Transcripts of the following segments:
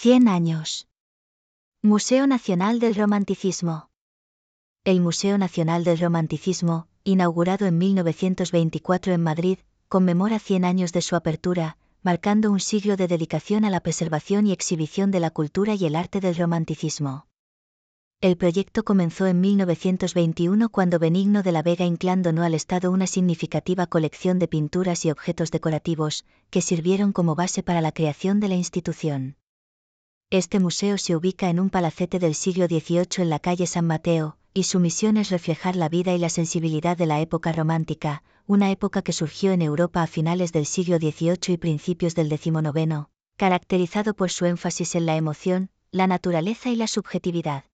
100 años. Museo Nacional del Romanticismo. El Museo Nacional del Romanticismo, inaugurado en 1924 en Madrid, conmemora 100 años de su apertura, marcando un siglo de dedicación a la preservación y exhibición de la cultura y el arte del romanticismo. El proyecto comenzó en 1921 cuando Benigno de la Vega Inclán donó al Estado una significativa colección de pinturas y objetos decorativos, que sirvieron como base para la creación de la institución. Este museo se ubica en un palacete del siglo XVIII en la calle San Mateo, y su misión es reflejar la vida y la sensibilidad de la época romántica, una época que surgió en Europa a finales del siglo XVIII y principios del XIX, caracterizado por su énfasis en la emoción, la naturaleza y la subjetividad.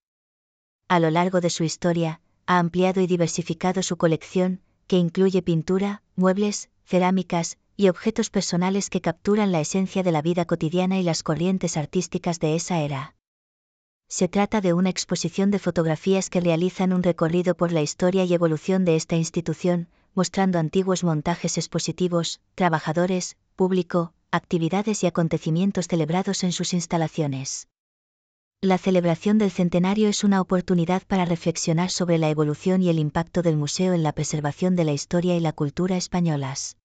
A lo largo de su historia, ha ampliado y diversificado su colección, que incluye pintura, muebles, cerámicas, y objetos personales que capturan la esencia de la vida cotidiana y las corrientes artísticas de esa era. Se trata de una exposición de fotografías que realizan un recorrido por la historia y evolución de esta institución, mostrando antiguos montajes expositivos, trabajadores, público, actividades y acontecimientos celebrados en sus instalaciones. La celebración del centenario es una oportunidad para reflexionar sobre la evolución y el impacto del museo en la preservación de la historia y la cultura españolas.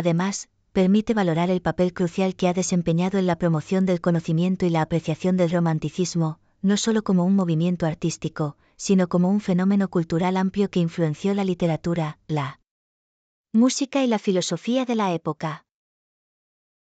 Además, permite valorar el papel crucial que ha desempeñado en la promoción del conocimiento y la apreciación del romanticismo, no solo como un movimiento artístico, sino como un fenómeno cultural amplio que influenció la literatura, la música y la filosofía de la época.